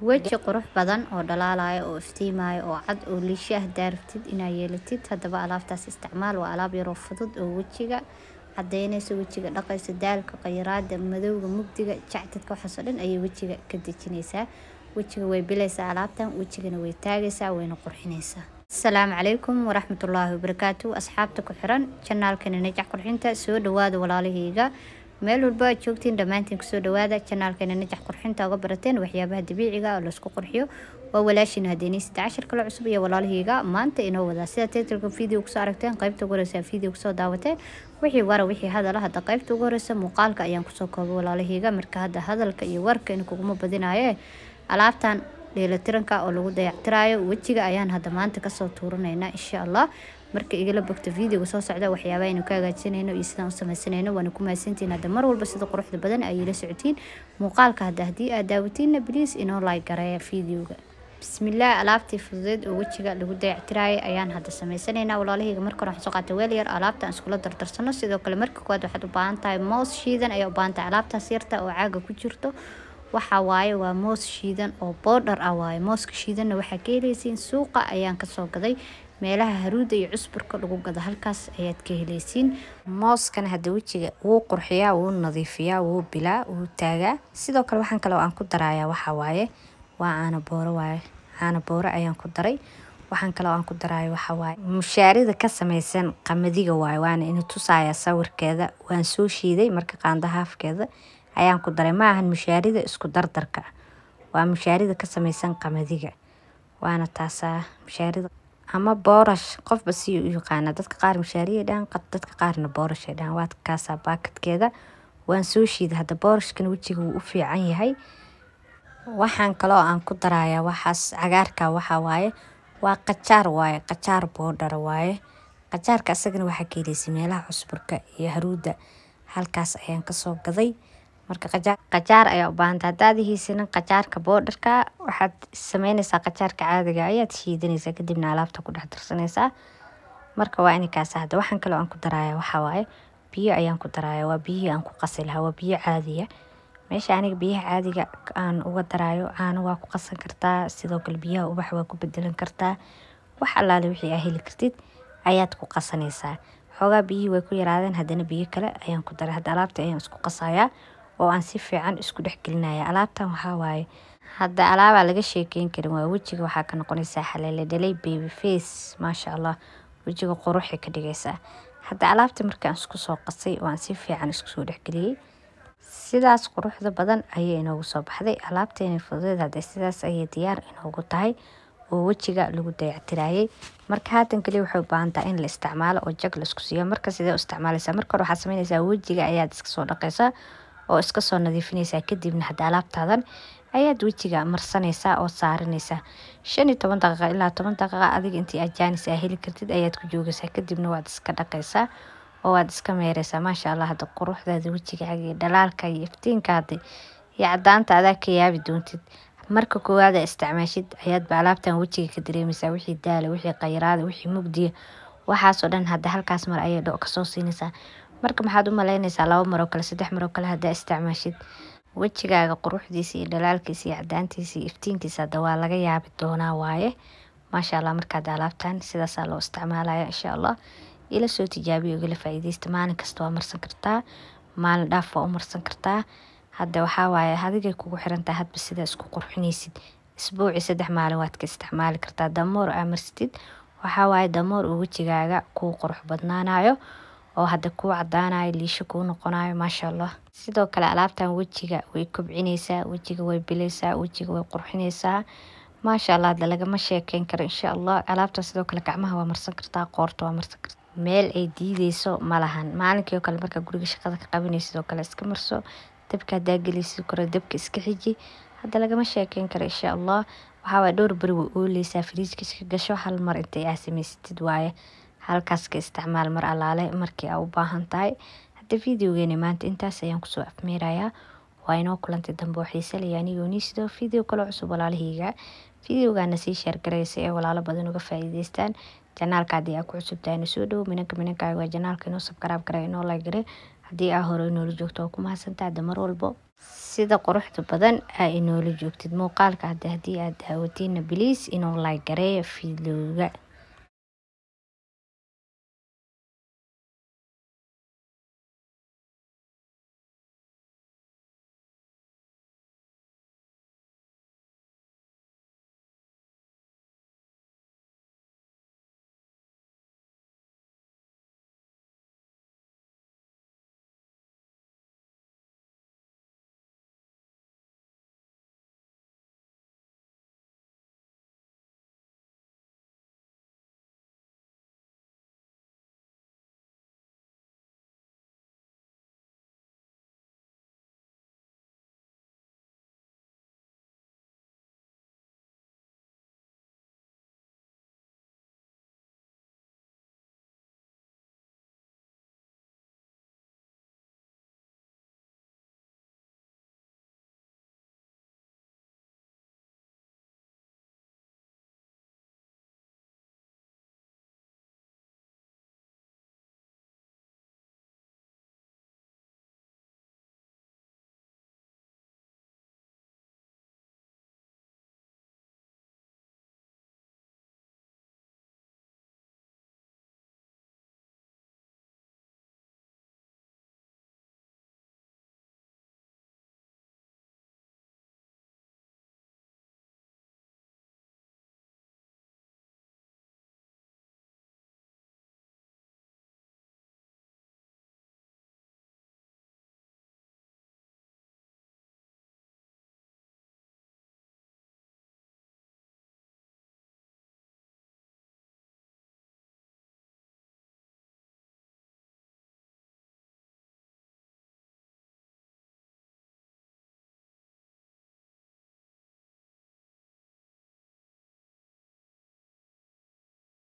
weji qurux badan oo dhalaalaya oo iftiimaya oo cad oo liishi ah daarabtid inaa yeelatid haddaba alaabtaas isticmaal waa alaab yaroo fudud oo wejiga cadaynayso wejiga dhaqaysa daalka qayraada madowga mugdiga jacdadka waxaasoo dhan ayay wejiga ka dejinaysaa wejiga way bilaysaa alaabtan wejigana way taagaysaa wayna qurxinaysaa asalaamu calaykum waraxmatullaahi wabarakaatu asxaabta ku xiran janaalkana najax qurxinta soo dhawaada walaalahayga meel walba aad joogtiin dhammaantiin kusoo dhawaada janaalkeena najax qurxinta uga barateen waxyaabaha dabiiciga ah oo laisku qurxiyo waa walaashiin hadeeni saddex cashar kale cusub iyo walaalahayga maanta inoo wadaa sida taytalka video kusoo aragteen qaybta ugu horeysa video kusoo daawateen wixii wara wixii hadala ah, hadda qaybta ugu horeysa muuqaalka ayaan kusoo koobay walaalahayga marka hadda hadalka iyo warka in kuguma badinaye alaabtan dheelatiranka oo lagu dayactiraayo wejiga ayaan hadda maanta kasoo tuuranaynaa insha allah marka igala bogto videoga soo socda waxyaaba aynu ka hagaajinayno iyo sidaan u samaysanayno waana ku mahadsantihin hadda mar walba sida quruxda badan ay ila socotiin muuqaalka hadda haddii aad daawatiinna bliis inoo laay gareeya videoga bismillaah alaabtii fududeed oo wejiga lagu dayactiraayay ayaan hadda sameysanaynaa walaalahayga marka waxaan soo qaatay weel yar alaabta aan iskula dardarsano sidoo kale marka koowaad waxaad u baahan tahay moos shiidan ayaa u baahan tahay alaabtaas yarta oo caaga ku jirto waxaa waaye waa moos shiidan oo boodhar ah waaye mooska shiidanna waxaa ka heleysiin suuqa ayaan kasoo gaday meelaha haruuda iyo cusburka lagu gado halkaas ayaad ka heleysiin mooskana hadda wejiga wuu qurxiyaa wuu nadiifiyaa wuu bilaa wuu taagaa sidoo kale waxaan kale oo aan ku darayaa waxaa waaye waa caana booro waaye caana booro ayaan ku daray waxaan kale aan ku daraayo waxaa waaye mushaarida ka samaysan qamadiga waaye waana ina tusaaya sawirkeeda waan soo shiiday marka qaando haafkeeda ayaan ku daray ma ahan mushaarida isku dardarka waa mushaarida ka samaysan qamadiga waana taasaa mushaarida ama boorash qofba si u yaqaana dadka qaar mishaariya dhahan dadka qaarna boorashay dhahan waad kaasaa baakadkeeda waan soo shiida hadda boorashkana wejiga wuu u fiican yahay waxaan kaloo aan ku daraaya waxaas cagaarka waxaa waaye waa qajaar waaye qajaar boodhar waaye qajaarka isagana waxaa ka meelaha cusburka iyo haruuda halkaas ayaan kasoo gaday marka qajaar ayaa u baahanta haddaad qajaarka boodharka waxaad sameyneysaa qajaarka caadiga ah, ayaad shiidaneysaa kadibna alaabta ku dhex darsaneysaa marka waa inikaas hadda waxaan kaloo aan ku daraaya waxaa biyo ayaan ku daraaya waa biyihii aan ku qasi lahaa waa biyo caadiya meesha aniga biyaha caadiga aan uga daraayo caano waa ku qasan kartaa sidoo kale biyaha ubax waa ku bedelan kartaa wax allaale wixii aa heli kartid ayaad ku qasaneysaa xoogaa biyihii way ku yaraadeen haddana biyo kale ayaan ku daray hadda alaabta ayaan isku qasayaa oo aan si fiican isku dhex alaabtan waxaa waaye hadda alaabaa laga sheekeyn karin waa wejiga waxaa ka noqonaysaa xaleele dhalay baby face maasha allah wejiga quruxay ka dhigaysaa hadda alaabta markaan isku soo qasay oo aan si fiican isku dhexgeliyey sidaas quruxda badan ayay inoogu soo baxday alaabteena fududeed hadda sidaas ayay diyaar inoogu tahay oo wejiga lagu dayactiraayey marka haatan kaliya waxay u baahan tahay in la isticmaalo oo jag la isku siiyo marka sidee u isticmaalaysaa marka hore waxaad samaynaysaa wejiga ayaad iska soo dhaqaysaa oo iska soo nadiifinaysaa kadibna hadda alaabtaadan ayaad wejiga marsanaysaa oo saarinaysaa shan iyo toban daqiiqa ilaa toban daqiiqa adiga intii ajaanis aa heli kartid ayaad ku joogaysaa kadibna waad iska dhaqaysaa oo waad iska meereysaa maasha allah hadda quruxdaada wejigaaga iyo dhalaalka iyo iftiinka iyo cadaanta adaa ka yaabi doontid marka koowaad isticmaashid ayaadba alaabtan wejiga ka dareemaysaa wixii daala wixii khayraada wixii mugdiya waxaasoo dhan hadda halkaas mar ayay dho kasoo siinaysaa marka maxaad u malaynaysaa labo maroo kale saddex maroo kale haddaa isticmaashid wejigaaga quruxdiisa iyo dhalaalkiisa iyo cadaantiisa iyo iftiinkiisa hadda waa laga yaabi doonaa waaye maasha allah markaad alaabtan sidaasaa loo isticmaalaya insha allah ila soo tijaabiya igala faa'iidaysta maalin kasta waa marsan kartaa maalin dhaaf waa u marsan kartaa hadda waxaa waaye adigay kugu xirantahay hadba sidaa isku qurxinaysid isbuuci saddex maalin waad ka isticmaali kartaa damoor aa marsatid waxaa waaye damoor uu wejigaaga kuu qurux badnaanayo oo hada kuu cadaanayo liisho kuu noqonayo maasha allah sidoo kale alaabtan wejiga way kobcineysaa wejiga way bileysaa wejiga way qurxineysaa maasha allah hada lagama sheekeyn karo insha allah alaabtan sidoo kale gacmaha waa marsan kartaa qoorta waa marsan kartaa meel ay diideyso malahan maalinkii oo kale markaa guriga shaqada ka qabanay sidoo kale iska marso dabka hadaa geliysid karo dabka iska xiji hadda lagama sheekeyn karo insha allah waxaa waay dhowr beri way ooleysaa fariiska iska gasho hal mar intay aa samaysatid waaye halkaas ka isticmaal mar alaale markii aa u baahan tahay hadda videogeena maanta intaas ayaan kusoo afmeerayaa waa inoo kulantay dambe oo anigoo nii sidoo video kaloo cusub walaalahayga videogaana sii sheergaraysa ee walaalo badan uga faa'iidaystaan janaalka haddii aa ku cusub tahay soo dhowo minanka minankaaga waa janaalka inoo sabkaraab gara inoo laagare haddii aa hore inoola joogto oo ku mahadsantaa hadda mar walbo sida quruxda badan aa inoola joogtid muuqaalka hadda haddii aad daawatiinna biliis inoo laagareeya fiidlowga